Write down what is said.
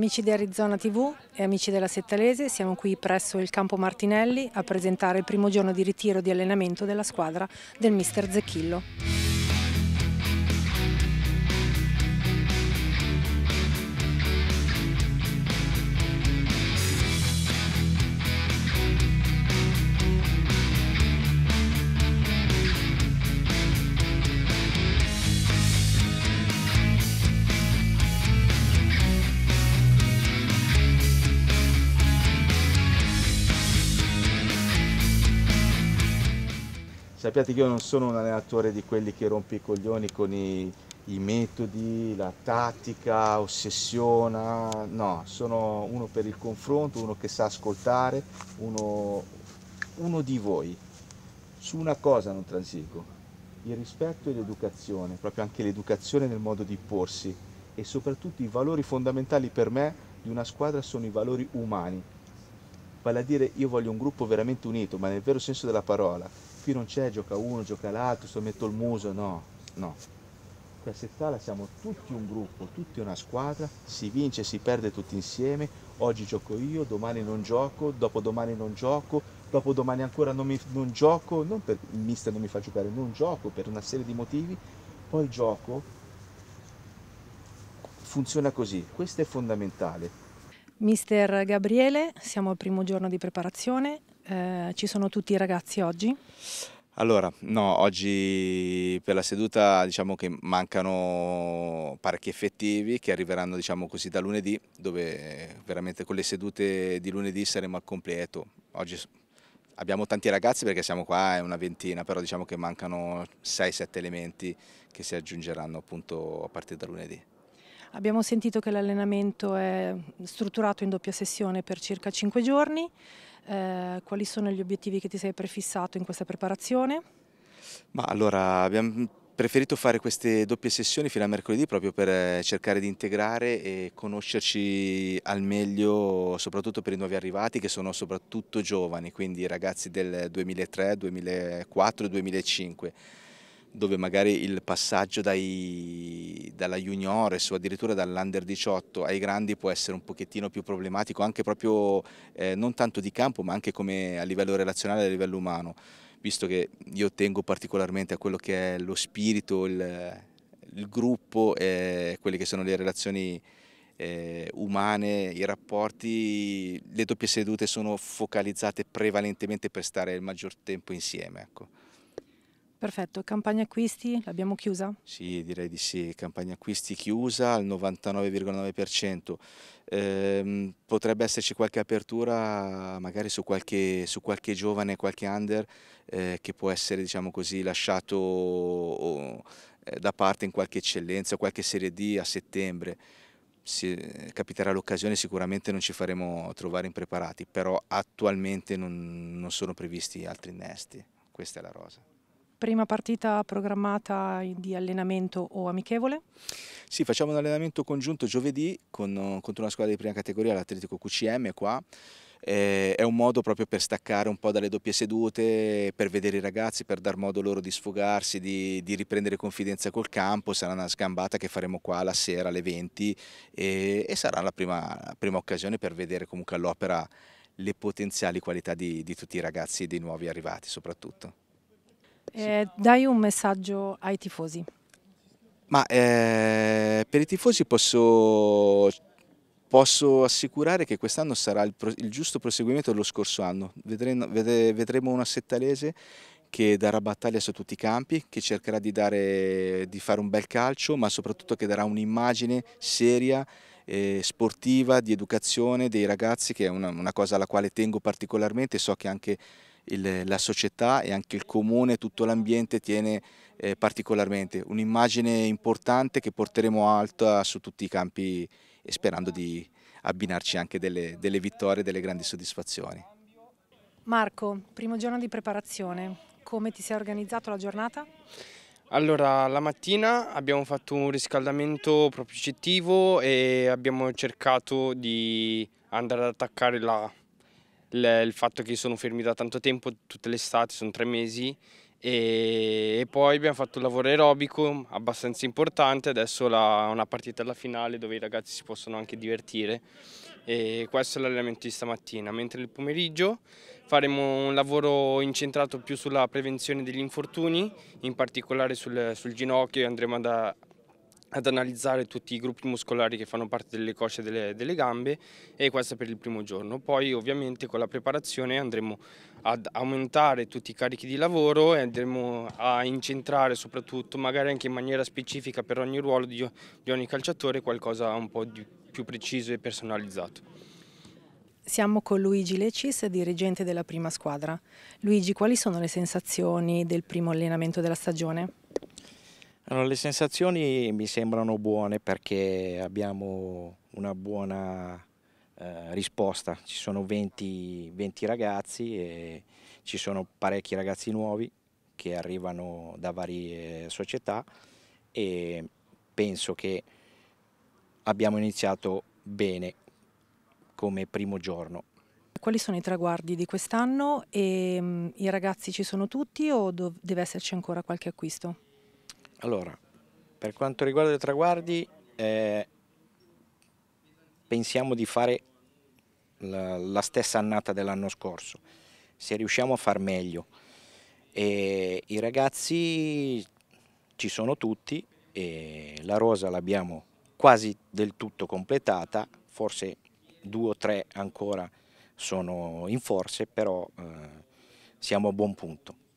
Amici di Arizona TV e amici della Settalese, siamo qui presso il campo Martinelli a presentare il primo giorno di ritiro di allenamento della squadra del mister Zecchillo. sappiate che io non sono un allenatore di quelli che rompe i coglioni con i, i metodi, la tattica, ossessiona, no, sono uno per il confronto, uno che sa ascoltare, uno, uno di voi. Su una cosa non transigo, il rispetto e l'educazione, proprio anche l'educazione nel modo di porsi e soprattutto i valori fondamentali per me di una squadra sono i valori umani. Vale a dire io voglio un gruppo veramente unito, ma nel vero senso della parola, qui non c'è, gioca uno, gioca l'altro, sto metto il muso, no, no. Questa a siamo tutti un gruppo, tutti una squadra, si vince e si perde tutti insieme, oggi gioco io, domani non gioco, dopodomani non gioco, dopodomani ancora non, mi, non gioco, non per il mister non mi fa giocare, non gioco per una serie di motivi, poi gioco funziona così, questo è fondamentale. Mister Gabriele, siamo al primo giorno di preparazione, eh, ci sono tutti i ragazzi oggi? Allora, no, oggi per la seduta diciamo che mancano parecchi effettivi che arriveranno diciamo così da lunedì, dove veramente con le sedute di lunedì saremo al completo. Oggi abbiamo tanti ragazzi perché siamo qua, è una ventina, però diciamo che mancano 6-7 elementi che si aggiungeranno appunto a partire da lunedì. Abbiamo sentito che l'allenamento è strutturato in doppia sessione per circa 5 giorni. Eh, quali sono gli obiettivi che ti sei prefissato in questa preparazione? Ma allora abbiamo preferito fare queste doppie sessioni fino a mercoledì proprio per eh, cercare di integrare e conoscerci al meglio soprattutto per i nuovi arrivati che sono soprattutto giovani, quindi ragazzi del 2003, 2004, 2005 dove magari il passaggio dai, dalla juniores o addirittura dall'under 18 ai grandi può essere un pochettino più problematico anche proprio eh, non tanto di campo ma anche a livello relazionale a livello umano visto che io tengo particolarmente a quello che è lo spirito, il, il gruppo e quelle che sono le relazioni eh, umane, i rapporti, le doppie sedute sono focalizzate prevalentemente per stare il maggior tempo insieme. Ecco. Perfetto, campagna acquisti l'abbiamo chiusa? Sì, direi di sì, campagna acquisti chiusa al 99,9%. Eh, potrebbe esserci qualche apertura magari su qualche, su qualche giovane, qualche under eh, che può essere diciamo così, lasciato o, eh, da parte in qualche eccellenza qualche serie D a settembre. Se eh, capiterà l'occasione sicuramente non ci faremo trovare impreparati, però attualmente non, non sono previsti altri innesti. Questa è la rosa prima partita programmata di allenamento o amichevole? Sì, facciamo un allenamento congiunto giovedì con, contro una squadra di prima categoria, l'Atletico QCM qua. Eh, è un modo proprio per staccare un po' dalle doppie sedute, per vedere i ragazzi, per dar modo loro di sfogarsi, di, di riprendere confidenza col campo. Sarà una sgambata che faremo qua la sera alle 20 e, e sarà la prima, la prima occasione per vedere comunque all'opera le potenziali qualità di, di tutti i ragazzi e dei nuovi arrivati soprattutto. Eh, dai un messaggio ai tifosi. Ma eh, per i tifosi posso, posso assicurare che quest'anno sarà il, pro, il, giusto proseguimento dello scorso anno. Vedremo, vedremo una settalese che darà battaglia su tutti i campi, che cercherà di, dare, di fare un bel calcio, ma soprattutto che darà un'immagine seria eh, sportiva, di educazione dei ragazzi, che è una, una cosa alla quale tengo particolarmente, so che anche il, la società e anche il comune, tutto l'ambiente tiene eh, particolarmente. Un'immagine importante che porteremo alta su tutti i campi e sperando di abbinarci anche delle, delle vittorie, delle grandi soddisfazioni. Marco, primo giorno di preparazione, come ti sei organizzato la giornata? Allora, la mattina abbiamo fatto un riscaldamento proprio cettivo e abbiamo cercato di andare ad attaccare la il fatto che sono fermi da tanto tempo, tutte le estate, sono tre mesi, e, poi abbiamo fatto un lavoro aerobico abbastanza importante, adesso la, una partita alla finale dove i ragazzi si possono anche divertire e questo è l'allenamento di stamattina, mentre nel pomeriggio faremo un lavoro incentrato più sulla prevenzione degli infortuni, in particolare sul, sul ginocchio andremo ad ad analizzare tutti i gruppi muscolari che fanno parte delle cosce delle, delle gambe e questo per il primo giorno. Poi ovviamente con la preparazione andremo ad aumentare tutti i carichi di lavoro e andremo a incentrare soprattutto magari anche in maniera specifica per ogni ruolo di, di ogni calciatore qualcosa un po' di, più preciso e personalizzato. Siamo con Luigi Lecis, dirigente della prima squadra. Luigi, quali sono le sensazioni del primo allenamento della stagione? Allora, le sensazioni mi sembrano buone perché abbiamo una buona eh, risposta, ci sono 20, 20 ragazzi e ci sono parecchi ragazzi nuovi che arrivano da varie società e penso che abbiamo iniziato bene come primo giorno. Quali sono i traguardi di quest'anno ehm, i ragazzi ci sono tutti o deve esserci ancora qualche acquisto? Allora, per quanto riguarda i traguardi, eh, pensiamo di fare la, la stessa annata dell'anno scorso, se riusciamo a far meglio. E I ragazzi ci sono tutti, e la rosa l'abbiamo quasi del tutto completata, forse due o tre ancora sono in forze, però eh, siamo a buon punto.